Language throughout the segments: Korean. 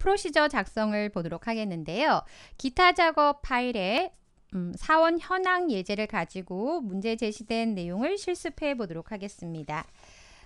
프로시저 작성을 보도록 하겠는데요. 기타 작업 파일에 음, 사원 현황 예제를 가지고 문제 제시된 내용을 실습해 보도록 하겠습니다.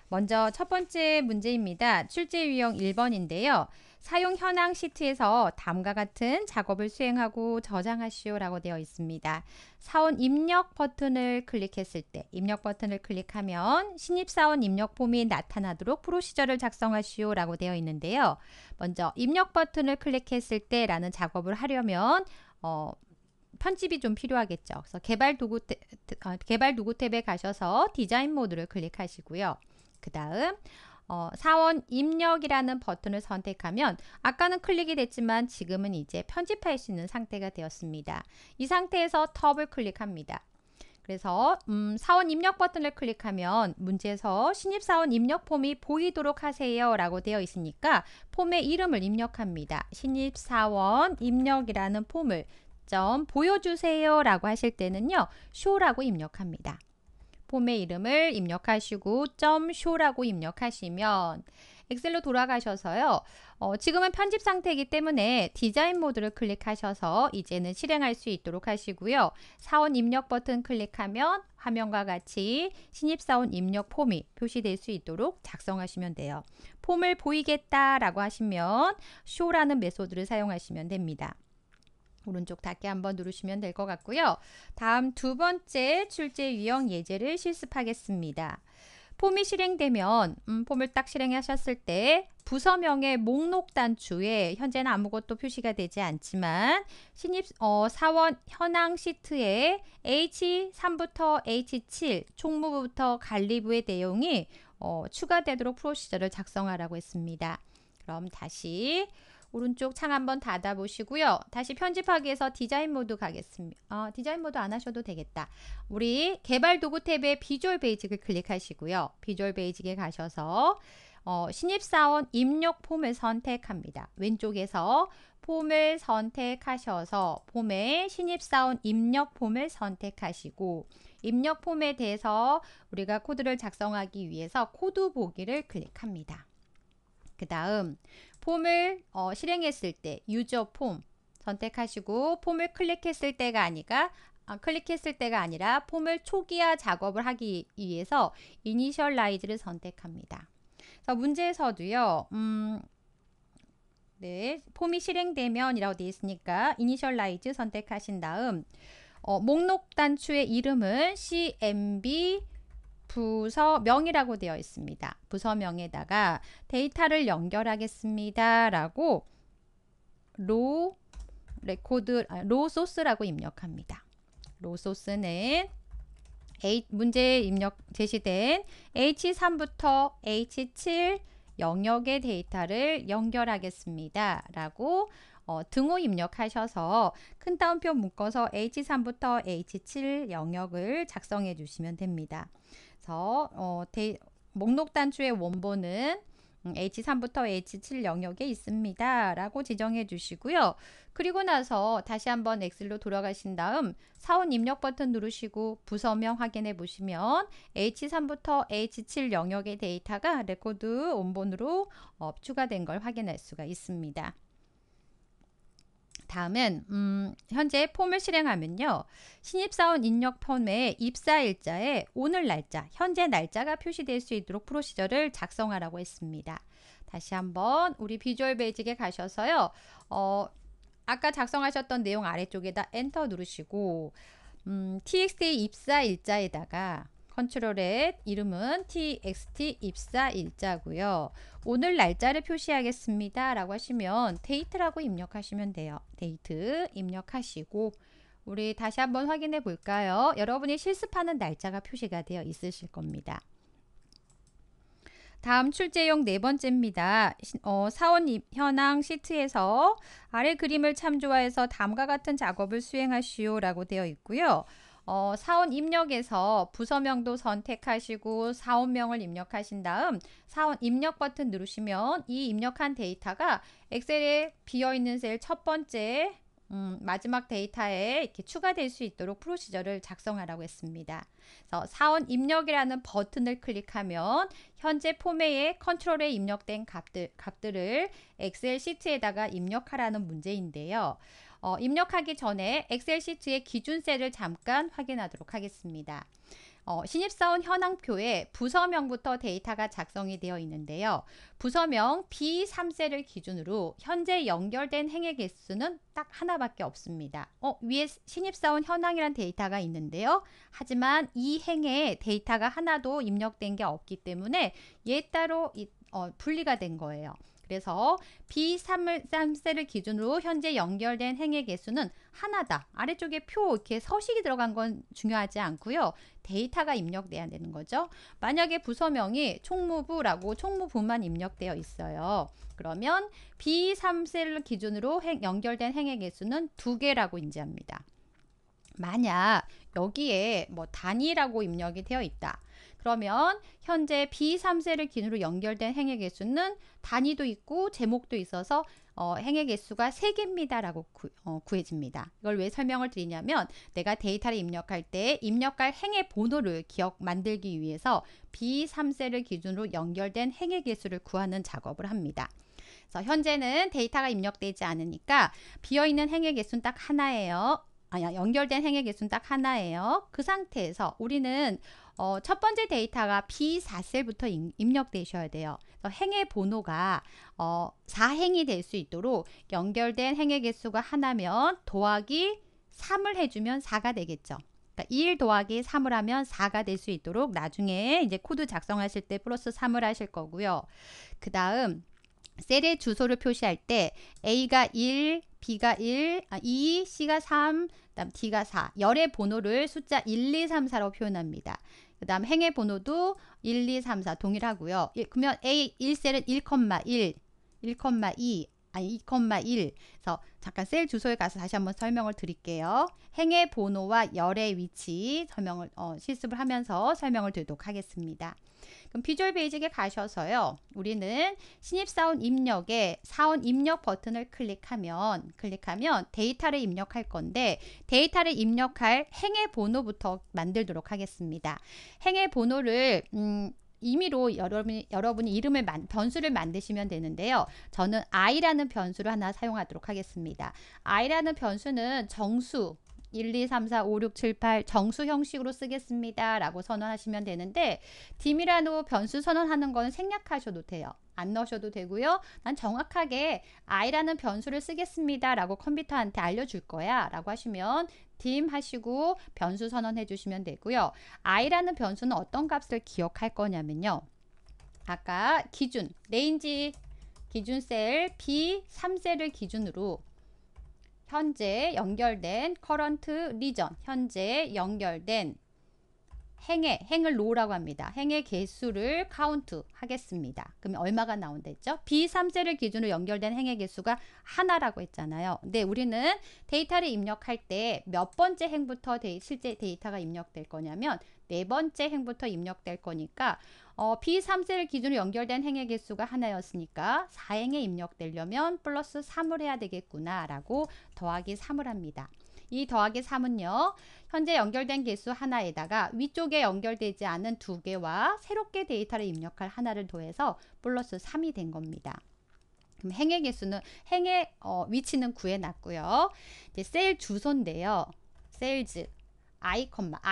먼저 첫 번째 문제입니다. 출제 유형 1번인데요. 사용 현황 시트에서 다음과 같은 작업을 수행하고 저장하시오 라고 되어 있습니다. 사원 입력 버튼을 클릭했을 때 입력 버튼을 클릭하면 신입사원 입력 폼이 나타나도록 프로시저를 작성하시오 라고 되어 있는데요. 먼저 입력 버튼을 클릭했을 때 라는 작업을 하려면 어, 편집이 좀 필요하겠죠. 그래서 개발 도구, 탭, 어, 개발 도구 탭에 가셔서 디자인 모드를 클릭하시고요. 그 다음 어, 사원 입력이라는 버튼을 선택하면 아까는 클릭이 됐지만 지금은 이제 편집할 수 있는 상태가 되었습니다. 이 상태에서 텁을 클릭합니다. 그래서 음, 사원 입력 버튼을 클릭하면 문제에서 신입사원 입력 폼이 보이도록 하세요 라고 되어 있으니까 폼의 이름을 입력합니다. 신입사원 입력이라는 폼을 점 보여주세요 라고 하실 때는요. 쇼라고 입력합니다. 폼의 이름을 입력하시고 .show라고 입력하시면 엑셀로 돌아가셔서요. 어, 지금은 편집 상태이기 때문에 디자인 모드를 클릭하셔서 이제는 실행할 수 있도록 하시고요. 사원 입력 버튼 클릭하면 화면과 같이 신입사원 입력 폼이 표시될 수 있도록 작성하시면 돼요. 폼을 보이겠다라고 하시면 show라는 메소드를 사용하시면 됩니다. 오른쪽 닫기 한번 누르시면 될 것 같고요. 다음 두 번째 출제 유형 예제를 실습하겠습니다. 폼이 실행되면 음, 폼을 딱 실행하셨을 때 부서명의 목록 단추에 현재는 아무것도 표시가 되지 않지만 신입 어, 사원 현황 시트에 H3부터 H7 총무부부터 관리부의 내용이 어, 추가되도록 프로시저를 작성하라고 했습니다. 그럼 다시 오른쪽 창 한번 닫아 보시고요. 다시 편집하기에서 디자인 모드 가겠습니다. 아, 디자인 모드 안 하셔도 되겠다. 우리 개발 도구 탭에 비주얼 베이직을 클릭하시고요. 비주얼 베이직에 가셔서 어, 신입사원 입력 폼을 선택합니다. 왼쪽에서 폼을 선택하셔서 폼에 신입사원 입력 폼을 선택하시고 입력 폼에 대해서 우리가 코드를 작성하기 위해서 코드 보기를 클릭합니다. 그 다음 폼을 어, 실행했을 때 유저 폼 선택하시고 폼을 클릭했을 때가 아니라 아, 클릭했을 때가 아니라 폼을 초기화 작업을 하기 위해서 이니셜라이즈를 선택합니다. 그래서 문제에서도요. 음, 네, 폼이 실행되면 이라고 되어 있으니까 이니셜라이즈 선택하신 다음 어, 목록 단추의 이름은 CMB 부서명이라고 되어 있습니다. 부서명에다가 데이터를 연결하겠습니다. 라고 로 레코드 아, 로 소스라고 입력합니다. 로 소스는 H, 문제에 입력 제시된 H3부터 H7 영역의 데이터를 연결하겠습니다. 라고 어, 등호 입력하셔서 큰 따옴표 묶어서 H3부터 H7 영역을 작성해 주시면 됩니다. 그래서 어, 데, 목록 단추의 원본은 음, H3부터 H7 영역에 있습니다. 라고 지정해 주시고요. 그리고 나서 다시 한번 엑셀로 돌아가신 다음 사원 입력 버튼 누르시고 부서명 확인해 보시면 H3부터 H7 영역의 데이터가 레코드 원본으로 어, 추가된 걸 확인할 수가 있습니다. 다음은 음, 현재 폼을 실행하면요. 신입사원 입력 폼의 입사 일자에 오늘 날짜, 현재 날짜가 표시될 수 있도록 프로시저를 작성하라고 했습니다. 다시 한번 우리 비주얼 베이직에 가셔서요. 어, 아까 작성하셨던 내용 아래쪽에다 엔터 누르시고 음, txt 입사 일자에다가 컨트롤의 이름은 txt 입사 일자고요. 오늘 날짜를 표시하겠습니다. 라고 하시면 데이트라고 입력하시면 돼요. 데이트 입력하시고 우리 다시 한번 확인해 볼까요? 여러분이 실습하는 날짜가 표시가 되어 있으실 겁니다. 다음 출제용 네 번째입니다. 어, 사원 현황 시트에서 아래 그림을 참조하여서 다음과 같은 작업을 수행하시오 라고 되어 있고요. 어, 사원 입력에서 부서명도 선택하시고 사원명을 입력하신 다음 사원 입력 버튼 누르시면 이 입력한 데이터가 엑셀에 비어있는 셀 첫 번째 음, 마지막 데이터에 이렇게 추가될 수 있도록 프로시저를 작성하라고 했습니다. 그래서 사원 입력이라는 버튼을 클릭하면 현재 폼에 컨트롤에 입력된 값들, 값들을 엑셀 시트에다가 입력하라는 문제인데요. 어, 입력하기 전에 엑셀 시트의 기준셀을 잠깐 확인하도록 하겠습니다. 어, 신입사원 현황표에 부서명부터 데이터가 작성이 되어 있는데요. 부서명 B3셀을 기준으로 현재 연결된 행의 개수는 딱 하나밖에 없습니다. 어, 위에 신입사원 현황이란 데이터가 있는데요. 하지만 이 행에 데이터가 하나도 입력된 게 없기 때문에 얘 따로 이, 어, 분리가 된 거예요. 그래서 B3를 기준으로 현재 연결된 행의 개수는 하나다. 아래쪽에 표 이렇게 서식이 들어간 건 중요하지 않고요. 데이터가 입력돼야 되는 거죠. 만약에 부서명이 총무부라고 총무부만 입력되어 있어요. 그러면 B3셀 기준으로 행, 연결된 행의 개수는 두 개라고 인지합니다. 만약 여기에 뭐 단위라고 입력이 되어 있다. 그러면 현재 B3세를 기준으로 연결된 행의 개수는 단위도 있고 제목도 있어서 어, 행의 개수가 세개입니다라고 구, 어, 해집니다 이걸 왜 설명을 드리냐면 내가 데이터를 입력할 때 입력할 행의 번호를 기억 만들기 위해서 B3세를 기준으로 연결된 행의 개수를 구하는 작업을 합니다. 그래서 현재는 데이터가 입력되지 않으니까 비어있는 행의 개수는 딱 하나예요. 아니야 연결된 행의 개수는 딱 하나예요. 그 상태에서 우리는 어, 첫 번째 데이터가 B4셀부터 입력되셔야 돼요. 행의 번호가 어, 4행이 될 수 있도록 연결된 행의 개수가 하나면 도하기 3을 해주면 4가 되겠죠. 그러니까 1 더하기 3을 하면 4가 될 수 있도록 나중에 이제 코드 작성하실 때 플러스 3을 하실 거고요. 그 다음 셀의 주소를 표시할 때 A가 1, B가 1, 아, 2, e, C가 3, 그다음 D가 4. 열의 번호를 숫자 1, 2, 3, 4로 표현합니다. 그다음 행의 번호도 1, 2, 3, 4 동일하고요. 일, 예, 그러면 A 1셀은 1,1, 1,2 아니 2,1 그래서 잠깐 셀 주소에 가서 다시 한번 설명을 드릴게요. 행의 번호와 열의 위치 설명을 어, 실습을 하면서 설명을 드리도록 하겠습니다. 그럼 비주얼 베이직에 가셔서요. 우리는 신입사원 입력에 사원 입력 버튼을 클릭하면 클릭하면 데이터를 입력할 건데 데이터를 입력할 행의 번호부터 만들도록 하겠습니다. 행의 번호를 음, 임의로 여러분이, 여러분이 이름을 만, 변수를 만드시면 되는데요. 저는 i라는 변수를 하나 사용하도록 하겠습니다. i라는 변수는 정수 1, 2, 3, 4, 5, 6, 7, 8 정수 형식으로 쓰겠습니다. 라고 선언하시면 되는데 딤이라는 변수 선언하는 거는 생략하셔도 돼요. 안 넣으셔도 되고요. 난 정확하게 i라는 변수를 쓰겠습니다. 라고 컴퓨터한테 알려줄 거야. 라고 하시면 딤 하시고 변수 선언해 주시면 되고요. i라는 변수는 어떤 값을 기억할 거냐면요. 아까 기준, 레인지 기준 셀 B3셀을 기준으로 현재 연결된 current region 현재 연결된 행의 행을 로라고 합니다. 행의 개수를 카운트 하겠습니다. 그러 얼마가 나온다 했죠? B3셀을 기준으로 연결된 행의 개수가 하나라고 했잖아요. 근데 우리는 데이터를 입력할 때 몇 번째 행부터 데이, 실제 데이터가 입력될 거냐면 네 번째 행부터 입력될 거니까 어, B3세를 기준으로 연결된 행의 개수가 하나였으니까 4행에 입력되려면 플러스 3을 해야 되겠구나 라고 더하기 3을 합니다. 이 더하기 3은요. 현재 연결된 개수 하나에다가 위쪽에 연결되지 않은 두 개와 새롭게 데이터를 입력할 하나를 더해서 플러스 3이 된 겁니다. 그럼 행의 개수는 행의 어, 위치는 구해놨고요. 이제 세일 주소인데요. 세일즈 i,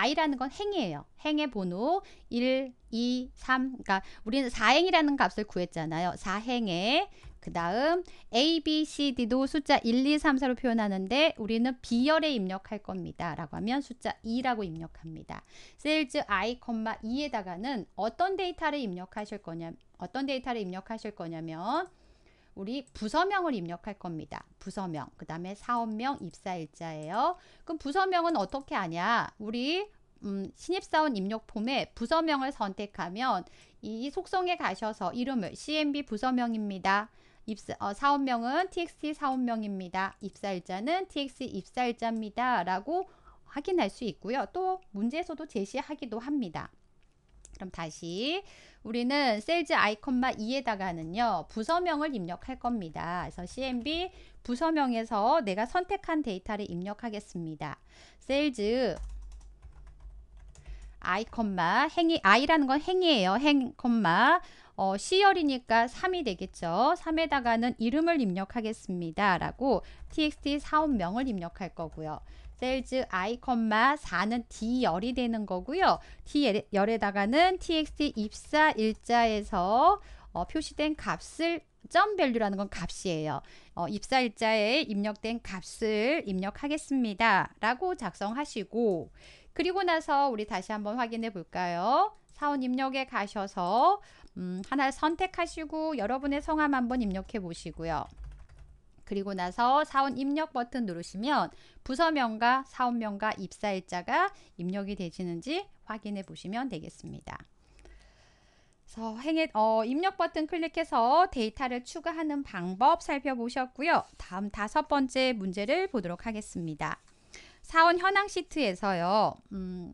i라는 건 행이에요. 행의 번호 1, 2, 3. 그러니까 우리는 4행이라는 값을 구했잖아요. 4행에 그 다음 A, B, C, D도 숫자 1, 2, 3, 4로 표현하는데 우리는 B열에 입력할 겁니다. 라고 하면 숫자 2라고 입력합니다. 셀즈 i, 2에다가는 어떤 데이터를 입력하실 거냐 어떤 데이터를 입력하실 거냐면 우리 부서명을 입력할 겁니다. 부서명, 그 다음에 사업명, 입사일자예요. 그럼 부서명은 어떻게 하냐 우리 음, 신입사원 입력 폼에 부서명을 선택하면 이 속성에 가셔서 이름을 CMB 부서명입니다. 입사, 어, 사업명은 TXT 사원명입니다 입사일자는 TXT 입사일자입니다. 라고 확인할 수 있고요. 또 문제에서도 제시하기도 합니다. 그럼 다시 우리는 셀즈 아이콘마 2에다가는요. 부서명을 입력할 겁니다. 그래서 CMB 부서명에서 내가 선택한 데이터를 입력하겠습니다. 셀즈 아이컨마 행이 아이라는 건 행이에요. 행 콤마 어, 시열이니까 3이 되겠죠. 3에다가는 이름을 입력하겠습니다. 라고 txt 사원명을 입력할 거고요. 셀즈 i, 4는 d열이 되는 거고요. d열에다가는 txt 입사 일자에서 어, 표시된 값을 점 밸류라는 건 값이에요. 어, 입사 일자에 입력된 값을 입력하겠습니다. 라고 작성하시고 그리고 나서 우리 다시 한번 확인해 볼까요? 사원 입력에 가셔서 음, 하나 선택하시고 여러분의 성함 한번 입력해 보시고요. 그리고 나서 사원 입력 버튼 누르시면 부서명과 사원명과 입사일자가 입력이 되시는지 확인해 보시면 되겠습니다. 그래서 행해, 어, 입력 버튼 클릭해서 데이터를 추가하는 방법 살펴보셨고요. 다음 다섯 번째 문제를 보도록 하겠습니다. 사원 현황 시트에서요. 음,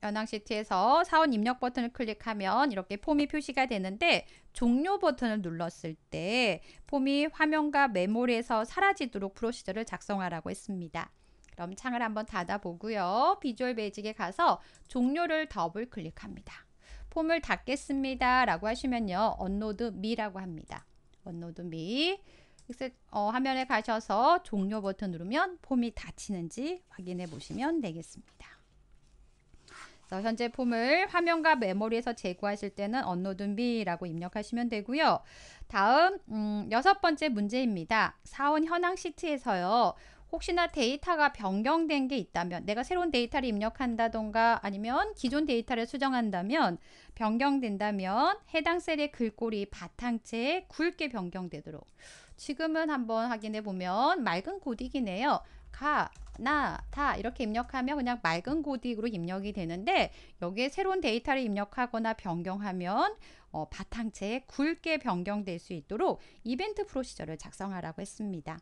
현황 시트에서 사원 입력 버튼을 클릭하면 이렇게 폼이 표시가 되는데 종료 버튼을 눌렀을 때 폼이 화면과 메모리에서 사라지도록 프로시저를 작성하라고 했습니다. 그럼 창을 한번 닫아보고요. 비주얼 베이직에 가서 종료를 더블 클릭합니다. 폼을 닫겠습니다. 라고 하시면요. 언노드 미라고 합니다. 언노드 미. 어, 화면에 가셔서 종료 버튼 누르면 폼이 닫히는지 확인해 보시면 되겠습니다. 그래서 현재 폼을 화면과 메모리에서 제거하실 때는 언노든비라고 입력하시면 되고요. 다음 음, 여섯 번째 문제입니다. 사원 현황 시트에서요. 혹시나 데이터가 변경된 게 있다면 내가 새로운 데이터를 입력한다던가 아니면 기존 데이터를 수정한다면 변경된다면 해당 셀의 글꼴이 바탕체에 굵게 변경되도록 지금은 한번 확인해 보면 맑은 고딕이네요. 가 나, 다 이렇게 입력하면 그냥 맑은 고딕으로 입력이 되는데 여기에 새로운 데이터를 입력하거나 변경하면 어, 바탕체에 굵게 변경될 수 있도록 이벤트 프로시저를 작성하라고 했습니다.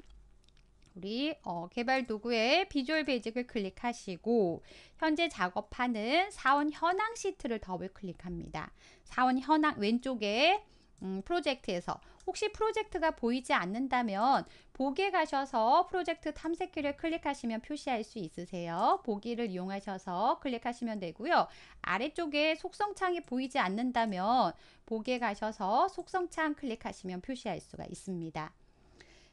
우리 어, 개발 도구의 비주얼 베이직을 클릭하시고 현재 작업하는 사원 현황 시트를 더블 클릭합니다. 사원 현황 왼쪽에 음, 프로젝트에서 혹시 프로젝트가 보이지 않는다면 보기에 가셔서 프로젝트 탐색기를 클릭하시면 표시할 수 있으세요. 보기를 이용하셔서 클릭하시면 되고요. 아래쪽에 속성창이 보이지 않는다면 보기에 가셔서 속성창 클릭하시면 표시할 수가 있습니다.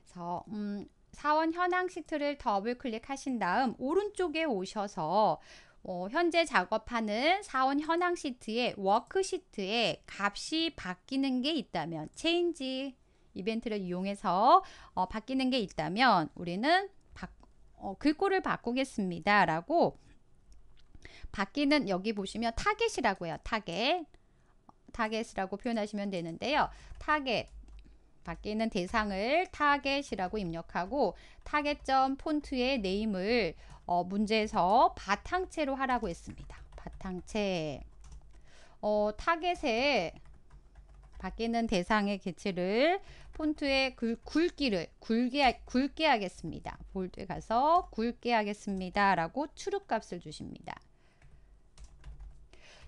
그래서 음, 사원 현황 시트를 더블 클릭하신 다음 오른쪽에 오셔서 어, 현재 작업하는 사원 현황 시트에 워크시트에 값이 바뀌는 게 있다면 체인지 이벤트를 이용해서 어, 바뀌는 게 있다면 우리는 바, 어, 글꼴을 바꾸겠습니다. 라고 바뀌는 여기 보시면 타겟이라고 해요. 타겟. 타겟이라고 표현하시면 되는데요. 타겟. 바뀌는 대상을 타겟이라고 입력하고 타겟 폰트의 네임을 어, 문제에서 바탕채로 하라고 했습니다. 바탕채 어, 타겟의 바뀌는 대상의 개체를 폰트의 굵, 굵기를 굵게, 굵게 하겠습니다. 볼드에 가서 굵게 하겠습니다. 라고 추룩 값을 주십니다.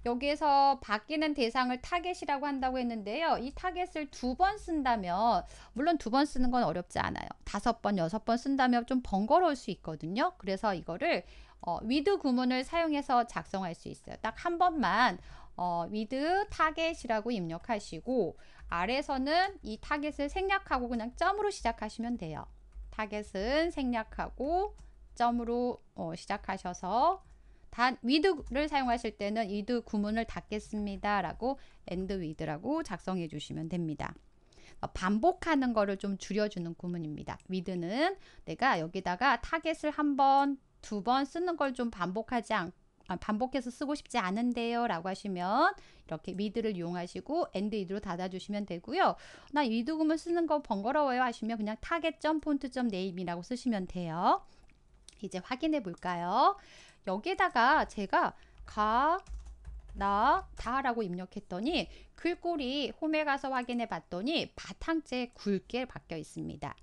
여기에서 바뀌는 대상을 타겟이라고 한다고 했는데요. 이 타겟을 두 번 쓴다면 물론 두 번 쓰는 건 어렵지 않아요. 다섯 번, 여섯 번 쓴다면 좀 번거로울 수 있거든요. 그래서 이거를 어, 위드 구문을 사용해서 작성할 수 있어요. 딱 한 번만 어, 위드 타겟이라고 입력하시고 아래에서는 이 타겟을 생략하고 그냥 점으로 시작하시면 돼요. 타겟은 생략하고 점으로 어, 시작하셔서 단 w i 를 사용하실 때는 위드 구문을 닫겠습니다. 라고 a 드위드라고 작성해 주시면 됩니다. 어, 반복하는 거를 좀 줄여주는 구문입니다. 위드는 내가 여기다가 타겟을 한 번, 두 번 쓰는 걸 좀 반복하지 않고 아, 반복해서 쓰고 싶지 않은데요 라고 하시면 이렇게 위드를 이용하시고 a 드위드로 닫아주시면 되고요 나 w i 구문 쓰는 거 번거로워요 하시면 그냥 타겟.폰트.name이라고 쓰시면 돼요 이제 확인해 볼까요 여기에다가 제가 가, 나, 다라고 입력했더니 글꼴이 홈에 가서 확인해 봤더니 바탕째 굵게 바뀌어 있습니다.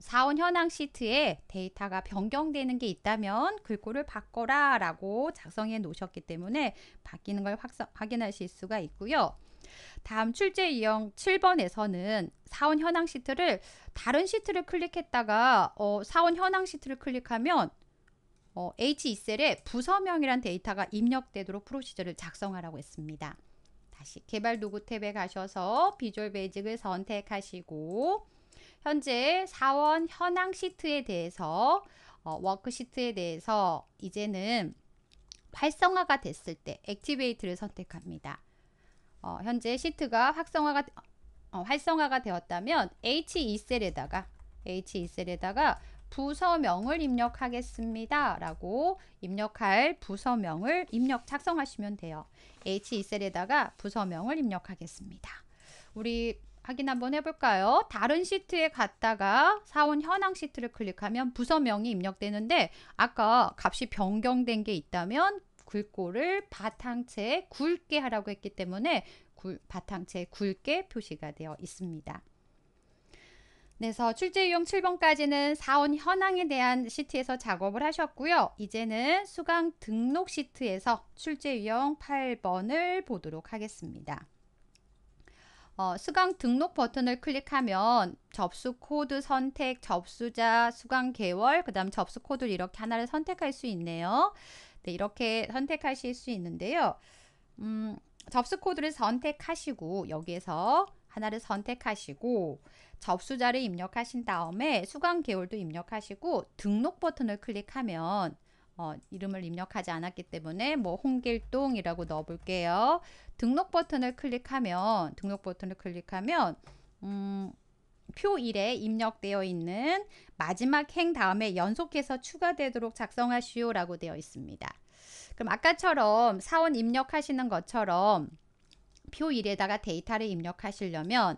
사원 현황 시트에 데이터가 변경되는 게 있다면 글꼴을 바꿔라 라고 작성해 놓으셨기 때문에 바뀌는 걸 확성, 확인하실 수가 있고요. 다음 출제 이형 7번에서는 사원 현황 시트를 다른 시트를 클릭했다가 어, 사원 현황 시트를 클릭하면 어, H2셀에 부서명이란 데이터가 입력되도록 프로시저를 작성하라고 했습니다. 다시 개발 도구 탭에 가셔서 비주얼 베이직을 선택하시고 현재 사원 현황 시트에 대해서 어, 워크시트에 대해서 이제는 활성화가 됐을 때 액티베이트를 선택합니다. 어, 현재 시트가 활성화가, 어, 활성화가 되었다면 H2셀에다가 H2셀에다가 부서명을 입력하겠습니다. 라고 입력할 부서명을 입력 작성하시면 돼요. H2셀에다가 부서명을 입력하겠습니다. 우리 확인 한번 해볼까요? 다른 시트에 갔다가 사원 현황 시트를 클릭하면 부서명이 입력되는데 아까 값이 변경된 게 있다면 글꼴을 바탕체에 굵게 하라고 했기 때문에 바탕체에 굵게 표시가 되어 있습니다. 그래서 출제 유형 7번까지는 사원 현황에 대한 시트에서 작업을 하셨고요. 이제는 수강 등록 시트에서 출제 유형 8번을 보도록 하겠습니다. 어, 수강 등록 버튼을 클릭하면 접수 코드 선택, 접수자, 수강 개월, 그 다음 접수 코드 이렇게 하나를 선택할 수 있네요. 네, 이렇게 선택하실 수 있는데요. 음, 접수 코드를 선택하시고 여기에서 하나를 선택하시고 접수자를 입력하신 다음에 수강 개월도 입력하시고 등록 버튼을 클릭하면 어, 이름을 입력하지 않았기 때문에 뭐 홍길동이라고 넣어볼게요. 등록 버튼을 클릭하면 등록 버튼을 클릭하면 음, 표 1에 입력되어 있는 마지막 행 다음에 연속해서 추가되도록 작성하시오 라고 되어 있습니다. 그럼 아까처럼 사원 입력하시는 것처럼 표1에다가 데이터를 입력하시려면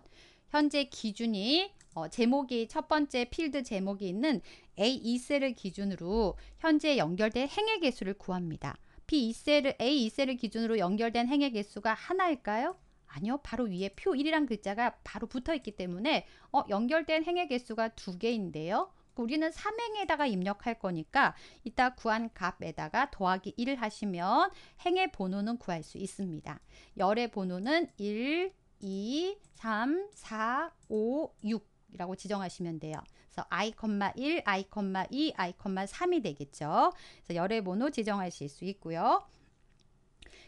현재 기준이 어, 제목이 첫 번째 필드 제목이 있는 A2셀을 기준으로 현재 연결된 행의 개수를 구합니다. B2셀을 A2셀을 기준으로 연결된 행의 개수가 하나일까요? 아니요. 바로 위에 표 1이란 글자가 바로 붙어 있기 때문에 어, 연결된 행의 개수가 두 개인데요. 우리는 삼행에다가 입력할 거니까 이따 구한 값에다가 더하기 1 하시면 행의 번호는 구할 수 있습니다. 열의 번호는 1, 2, 3, 4, 5, 6 이라고 지정하시면 돼요. 그래서 i, 1, i, 2, i, 3이 되겠죠. 그래서 열의 번호 지정하실 수 있고요.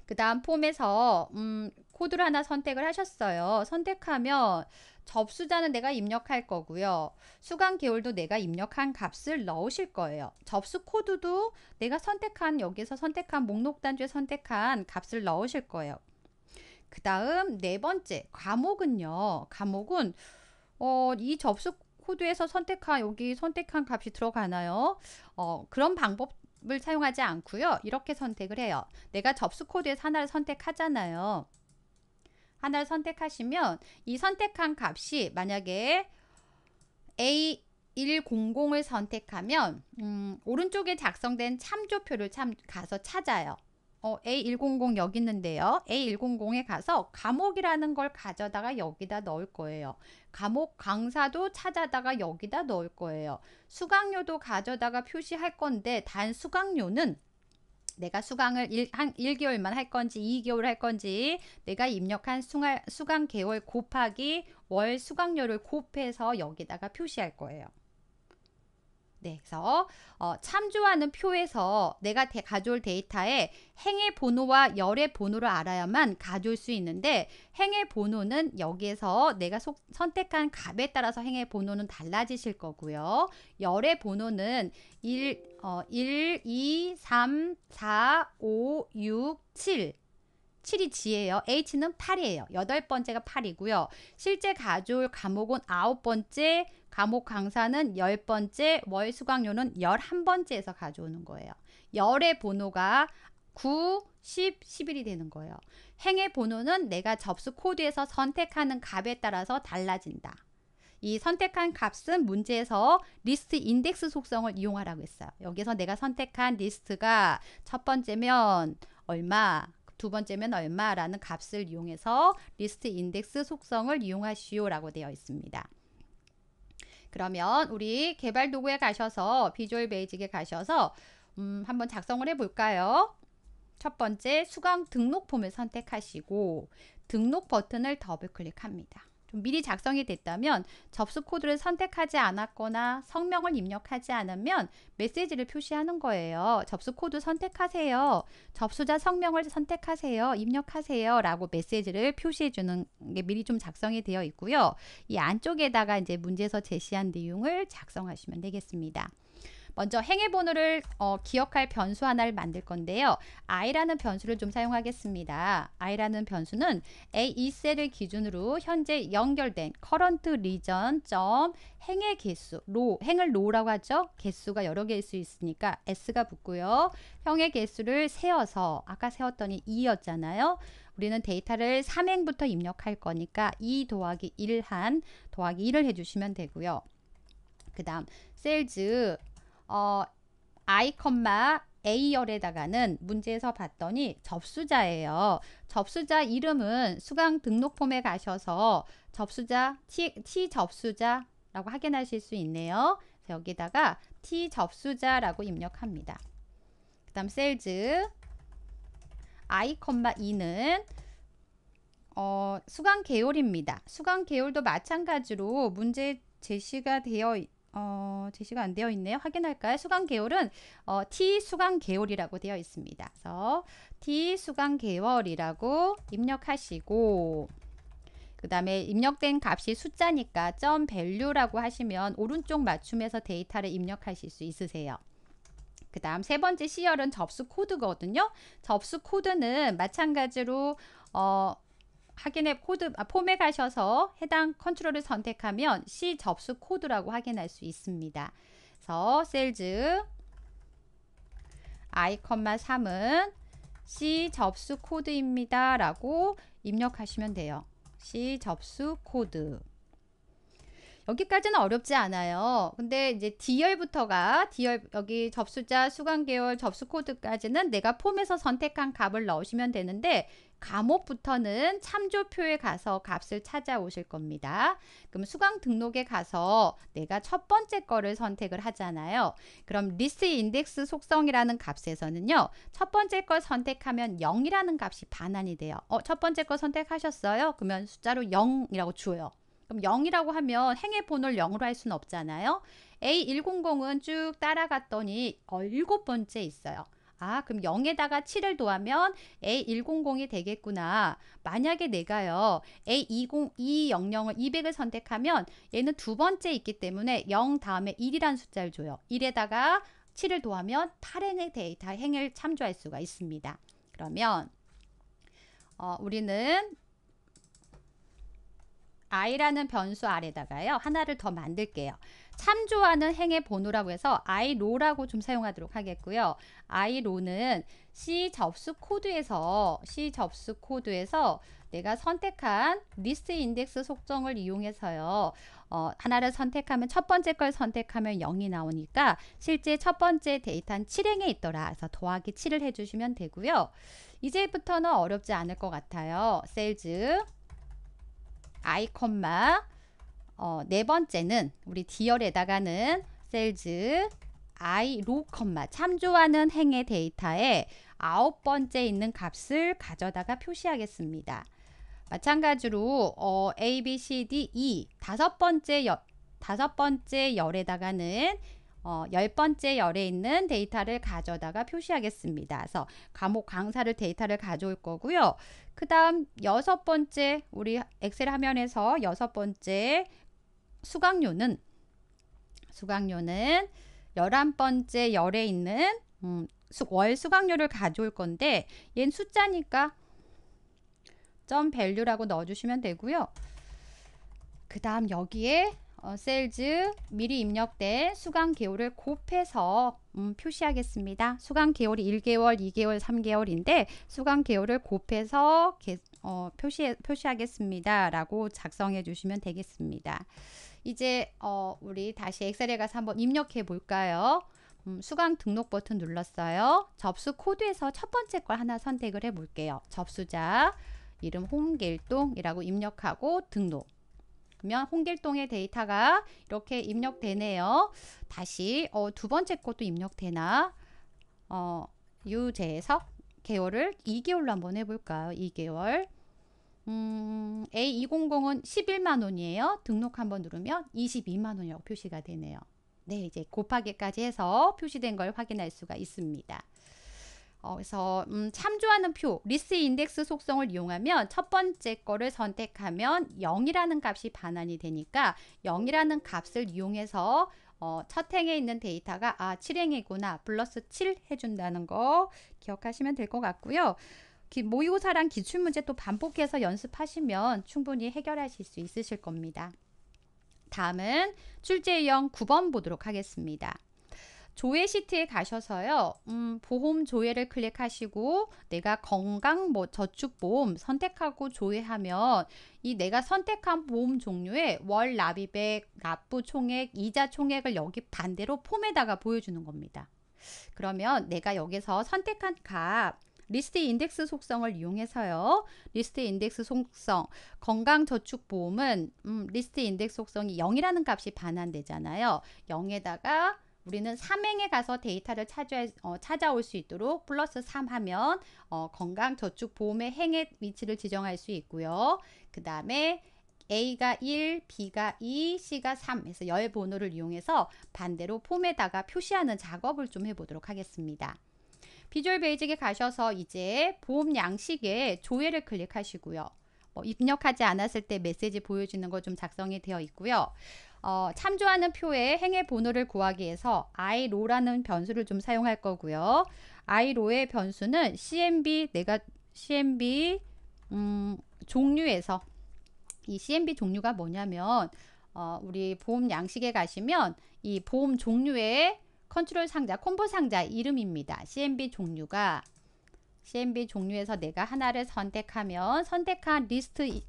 그 다음 폼에서 음, 코드를 하나 선택을 하셨어요. 선택하면 접수자는 내가 입력할 거고요. 수강 개월도 내가 입력한 값을 넣으실 거예요. 접수 코드도 내가 선택한 여기서 선택한 목록 단주에 선택한 값을 넣으실 거예요. 그 다음 네 번째 과목은요. 과목은 어, 이 접수 코드에서 선택한 여기 선택한 값이 들어가나요? 어, 그런 방법 을 사용하지 않고요. 이렇게 선택을 해요. 내가 접수 코드에서 하나를 선택하잖아요. 하나를 선택하시면 이 선택한 값이 만약에 A 100을 선택하면 음, 오른쪽에 작성된 참조표를 참 가서 찾아요. 어, A100 여기 있는데요. A100에 가서 감옥이라는 걸 가져다가 여기다 넣을 거예요. 감옥 강사도 찾아다가 여기다 넣을 거예요. 수강료도 가져다가 표시할 건데 단 수강료는 내가 수강을 일, 한, 1개월만 할 건지 2개월 할 건지 내가 입력한 수강, 수강 개월 곱하기 월 수강료를 곱해서 여기다가 표시할 거예요. 네, 그래서 어, 참조하는 표에서 내가 대, 가져올 데이터에 행의 번호와 열의 번호를 알아야만 가져올 수 있는데 행의 번호는 여기에서 내가 속, 선택한 값에 따라서 행의 번호는 달라지실 거고요. 열의 번호는 1, 어, 1, 2, 3, 4, 5, 6, 7 7이 지예요 H는 8이에요. 여덟 번째가 8이고요. 실제 가져올 과목은 아홉 번째, 과목 강사는 열 번째, 월 수강료는 열한 번째에서 가져오는 거예요. 열의 번호가 9, 10, 11이 되는 거예요. 행의 번호는 내가 접수 코드에서 선택하는 값에 따라서 달라진다. 이 선택한 값은 문제에서 리스트 인덱스 속성을 이용하라고 했어요. 여기서 내가 선택한 리스트가 첫 번째면 얼마, 두 번째면 얼마라는 값을 이용해서 리스트 인덱스 속성을 이용하시오라고 되어 있습니다. 그러면 우리 개발 도구에 가셔서 비주얼 베이직에 가셔서 음, 한번 작성을 해볼까요? 첫 번째 수강 등록 폼을 선택하시고 등록 버튼을 더블 클릭합니다. 좀 미리 작성이 됐다면 접수 코드를 선택하지 않았거나 성명을 입력하지 않으면 메시지를 표시하는 거예요. 접수 코드 선택하세요. 접수자 성명을 선택하세요. 입력하세요. 라고 메시지를 표시해 주는 게 미리 좀 작성이 되어 있고요. 이 안쪽에다가 이제 문제에서 제시한 내용을 작성하시면 되겠습니다. 먼저 행해번호를 어, 기억할 변수 하나를 만들 건데요. i라는 변수를 좀 사용하겠습니다. i라는 변수는 A2셀을 e 기준으로 현재 연결된 current region. 행의 개수, 로, 행을 로라고 하죠. 개수가 여러 개일 수 있으니까 s가 붙고요. 형의 개수를 세어서 아까 세웠더니 2였잖아요. 우리는 데이터를 3행부터 입력할 거니까 2 e 더하기 1한 더하기 1을 해주시면 되고요. 그 다음 셀즈 어, 아이컴마 A열에다가는 문제에서 봤더니 접수자예요. 접수자 이름은 수강 등록폼에 가셔서 접수자 T, T 접수자라고 확인하실 수 있네요. 여기다가 T 접수자라고 입력합니다. 그 다음 셀즈 I, 2는 어, 수강 계열입니다. 수강 계열도 마찬가지로 문제 제시가 되어 있 어, 제시가 안 되어 있네요. 확인할까요? 수강 개월은 어, T 수강 개월이라고 되어 있습니다. 그래서 T 수강 개월이라고 입력하시고 그 다음에 입력된 값이 숫자니까 점 v a 라고 하시면 오른쪽 맞춤에서 데이터를 입력하실 수 있으세요. 그 다음 세 번째 C열은 접수 코드거든요. 접수 코드는 마찬가지로 어, 확인해 코드 아, 폼에 가셔서 해당 컨트롤을 선택하면 C 접수 코드라고 확인할 수 있습니다. 그래서 셀즈 아 3은 C 접수 코드입니다. 라고 입력하시면 돼요. C 접수 코드. 여기까지는 어렵지 않아요. 근데 이제 D열부터가 D열 여기 접수자 수강계열 접수 코드까지는 내가 폼에서 선택한 값을 넣으시면 되는데 과목부터는 참조표에 가서 값을 찾아오실 겁니다. 그럼 수강 등록에 가서 내가 첫 번째 거를 선택을 하잖아요. 그럼 리스트 인덱스 속성이라는 값에서는요. 첫 번째 걸 선택하면 0이라는 값이 반환이 돼요. 어, 첫 번째 거 선택하셨어요? 그러면 숫자로 0이라고 줘요 그럼 0이라고 하면 행의 번호를 0으로 할 수는 없잖아요. A100은 쭉 따라갔더니 어, 일 번째 있어요. 아 그럼 0에다가 7을 도하면 A100이 되겠구나. 만약에 내가요 A200을 200을 선택하면 얘는 두 번째 있기 때문에 0 다음에 1이란 숫자를 줘요. 1에다가 7을 도하면 8행의 데이터 행을 참조할 수가 있습니다. 그러면 어, 우리는 i라는 변수 아래다가요 하나를 더 만들게요. 참조하는 행의 번호라고 해서 IRO라고 좀 사용하도록 하겠고요. IRO는 C 접수 코드에서 C 접수 코드에서 내가 선택한 리스트 인덱스 속정을 이용해서요. 어, 하나를 선택하면 첫 번째 걸 선택하면 0이 나오니까 실제 첫 번째 데이터는 7행에 있더라. 그래서 더하기 7을 해주시면 되고요. 이제부터는 어렵지 않을 것 같아요. 셀즈 아이콘마 어, 네 번째는 우리 디얼에다가는 셀즈 i 로 컴마 참조하는 행의 데이터에 아홉 번째 있는 값을 가져다가 표시하겠습니다. 마찬가지로 어, A, B, C, D, E 다섯 번째 열 다섯 번째 열에다가는 어, 열 번째 열에 있는 데이터를 가져다가 표시하겠습니다. 그래서 과목 강사를 데이터를 가져올 거고요. 그 다음 여섯 번째 우리 엑셀 화면에서 여섯 번째 수강료는 수강료는 열한 번째 열에 있는 음, 월 수강료를 가져올 건데 얘는 숫자니까 점 밸류라고 넣어주시면 되고요. 그 다음 여기에 어, 셀즈 미리 입력된 수강 개월을 곱해서 음, 표시하겠습니다. 수강 개월이 1개월, 2개월, 3개월인데 수강 개월을 곱해서 개, 어, 표시, 표시하겠습니다. 라고 작성해 주시면 되겠습니다. 이제 어, 우리 다시 엑셀에 가서 한번 입력해 볼까요? 음, 수강 등록 버튼 눌렀어요. 접수 코드에서 첫 번째 걸 하나 선택을 해 볼게요. 접수자 이름 홍길동이라고 입력하고 등록. 그러면 홍길동의 데이터가 이렇게 입력되네요. 다시 어, 두 번째 것도 입력되나? 어, 유재석 개월을 2개월로 한번 해볼까요? 2개월. 음, A200은 11만 원이에요. 등록 한번 누르면 22만 원이라고 표시가 되네요. 네, 이제 곱하기까지 해서 표시된 걸 확인할 수가 있습니다. 어, 그래서 음, 참조하는 표, 리스 인덱스 속성을 이용하면 첫 번째 거를 선택하면 0이라는 값이 반환이 되니까 0이라는 값을 이용해서 어, 첫 행에 있는 데이터가 아 7행이구나 플러스 7 해준다는 거 기억하시면 될 것 같고요. 기, 모의고사랑 기출문제 또 반복해서 연습하시면 충분히 해결하실 수 있으실 겁니다. 다음은 출제형 9번 보도록 하겠습니다. 조회 시트에 가셔서요. 음, 보험 조회를 클릭하시고 내가 건강 뭐 저축 보험 선택하고 조회하면 이 내가 선택한 보험 종류에월 납입액, 납부 총액, 이자 총액을 여기 반대로 폼에다가 보여주는 겁니다. 그러면 내가 여기서 선택한 값 리스트 인덱스 속성을 이용해서요. 리스트 인덱스 속성 건강저축보험은 음, 리스트 인덱스 속성이 0이라는 값이 반환되잖아요. 0에다가 우리는 3행에 가서 데이터를 찾아, 어, 찾아올 수 있도록 플러스 3 하면 어, 건강저축보험의 행의 위치를 지정할 수 있고요. 그 다음에 A가 1, B가 2, C가 3 해서 열 번호를 이용해서 반대로 폼에다가 표시하는 작업을 좀 해보도록 하겠습니다. 비주얼 베이직에 가셔서 이제 보험 양식에 조회를 클릭하시고요. 뭐 입력하지 않았을 때 메시지 보여주는 거 좀 작성이 되어 있고요. 어, 참조하는 표에 행의 번호를 구하기 위해서 iro라는 변수를 좀 사용할 거고요. iro의 변수는 cmb 내가 cmb 음, 종류에서 이 cmb 종류가 뭐냐면 어, 우리 보험 양식에 가시면 이 보험 종류에 컨트롤 상자, 콤보 상자 이름입니다. CMB 종류가 CMB 종류에서 내가 하나를 선택하면 선택한 리스트의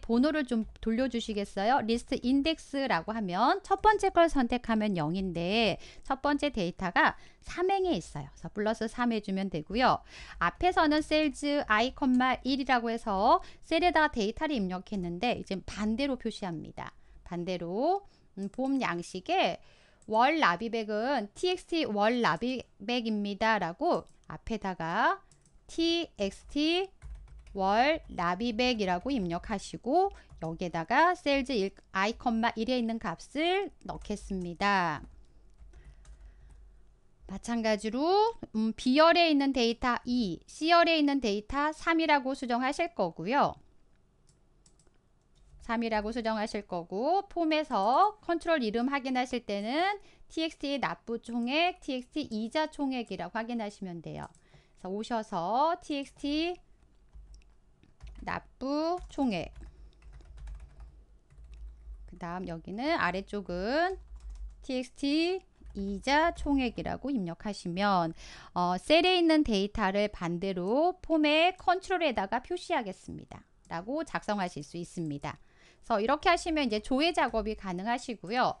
번호를 좀 돌려주시겠어요? 리스트 인덱스라고 하면 첫 번째 걸 선택하면 0인데 첫 번째 데이터가 3행에 있어요. 그래서 플러스 3 해주면 되고요. 앞에서는 셀즈 i, 1이라고 해서 셀에다가 데이터를 입력했는데 이제 반대로 표시합니다. 반대로 음, 보험 양식에 월 라비백은 txt 월 라비백입니다. 라고 앞에다가 txt 월 라비백이라고 입력하시고 여기에다가 셀즈 아 1에 있는 값을 넣겠습니다. 마찬가지로 음, B열에 있는 데이터 2, C열에 있는 데이터 3이라고 수정하실 거고요. 3이라고 수정하실 거고 폼에서 컨트롤 이름 확인하실 때는 t x t 납부 총액, txt 이자 총액이라고 확인하시면 돼요. 그래서 오셔서 txt 납부 총액 그 다음 여기는 아래쪽은 txt 이자 총액이라고 입력하시면 어, 셀에 있는 데이터를 반대로 폼의 컨트롤에다가 표시하겠습니다. 라고 작성하실 수 있습니다. 그래서 이렇게 하시면 이제 조회 작업이 가능하시고요.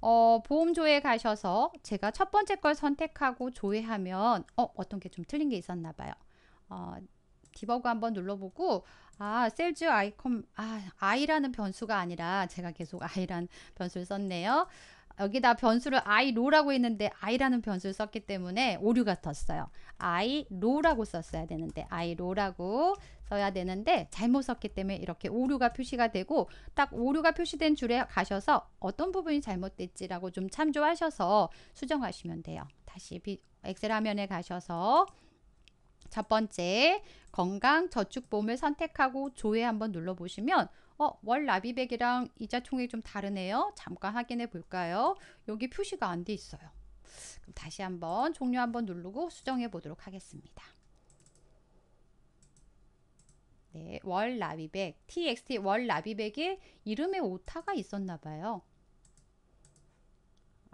어, 보험 조회 가셔서 제가 첫 번째 걸 선택하고 조회하면 어, 어떤 게 좀 틀린 게 있었나 봐요. 어, 디버그 한번 눌러보고 아, 셀즈 아이컴 아, 아라는 변수가 아니라 제가 계속 아이란 변수를 썼네요. 여기다 변수를 i l o 라고 했는데 i라는 변수를 썼기 때문에 오류가 떴어요. i l o 라고 썼어야 되는데 i l o 라고 써야 되는데 잘못 썼기 때문에 이렇게 오류가 표시가 되고 딱 오류가 표시된 줄에 가셔서 어떤 부분이 잘못됐지라고 좀 참조하셔서 수정하시면 돼요. 다시 엑셀 화면에 가셔서 첫 번째 건강저축보험을 선택하고 조회 한번 눌러보시면 어, 월라비백이랑 이자 총액이 좀 다르네요. 잠깐 확인해 볼까요? 여기 표시가 안 돼 있어요. 그럼 다시 한번 종료 한번 누르고 수정해 보도록 하겠습니다. 네, 월 납입액, TXT 월 납입액에 이름에 오타가 있었나 봐요.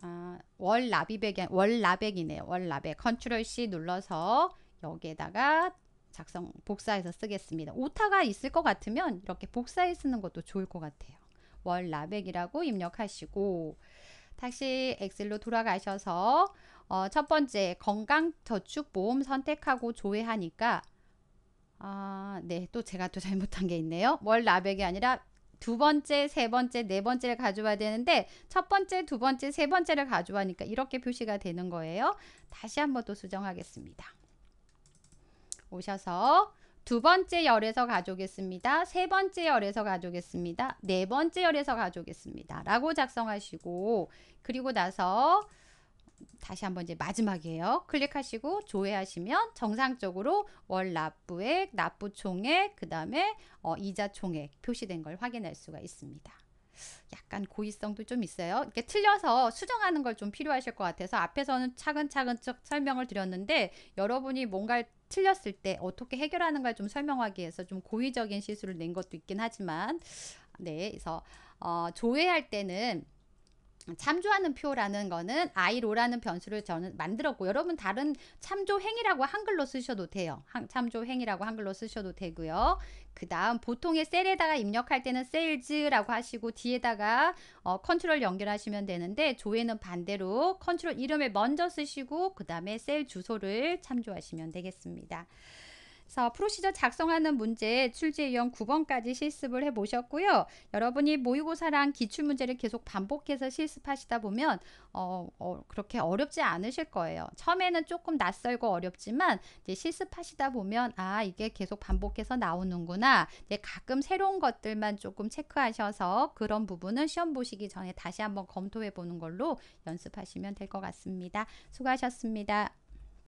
아, 월 납입액이 월 납액이네요. 월 납액. 컨트롤 C 눌러서 여기에다가 작성 복사해서 쓰겠습니다. 오타가 있을 것 같으면 이렇게 복사해 쓰는 것도 좋을 것 같아요. 월 라백이라고 입력하시고 다시 엑셀로 돌아가셔서 어, 첫 번째 건강저축보험 선택하고 조회하니까 아, 네. 또 제가 또 잘못한 게 있네요. 월 라백이 아니라 두 번째, 세 번째, 네 번째를 가져와야 되는데 첫 번째, 두 번째, 세 번째를 가져와니까 이렇게 표시가 되는 거예요. 다시 한번 또 수정하겠습니다. 오셔서 두 번째 열에서 가져오겠습니다. 세 번째 열에서 가져오겠습니다. 네 번째 열에서 가져오겠습니다. 라고 작성하시고 그리고 나서 다시 한번 이제 마지막이에요. 클릭하시고 조회하시면 정상적으로 월 납부액, 납부총액, 그 다음에 어, 이자 총액 표시된 걸 확인할 수가 있습니다. 약간 고의성도 좀 있어요. 이렇게 틀려서 수정하는 걸 좀 필요하실 것 같아서 앞에서는 차근차근 설명을 드렸는데 여러분이 뭔가 틀렸을 때 어떻게 해결하는 걸 좀 설명하기 위해서 좀 고의적인 실수를 낸 것도 있긴 하지만 네, 그래서 어, 조회할 때는 참조하는 표라는 거는 i로라는 변수를 저는 만들었고 여러분 다른 참조행이라고 한글로 쓰셔도 돼요. 한, 참조행이라고 한글로 쓰셔도 되고요. 그 다음 보통의 셀에다가 입력할 때는 sales라고 하시고 뒤에다가 어, 컨트롤 연결하시면 되는데 조회는 반대로 컨트롤 이름을 먼저 쓰시고 그 다음에 셀 주소를 참조하시면 되겠습니다. 그래서 프로시저 작성하는 문제 출제 유형 9번까지 실습을 해 보셨고요. 여러분이 모의고사랑 기출 문제를 계속 반복해서 실습하시다 보면 어, 어, 그렇게 어렵지 않으실 거예요. 처음에는 조금 낯설고 어렵지만 이제 실습하시다 보면 아 이게 계속 반복해서 나오는구나. 이제 가끔 새로운 것들만 조금 체크하셔서 그런 부분은 시험 보시기 전에 다시 한번 검토해 보는 걸로 연습하시면 될 것 같습니다. 수고하셨습니다.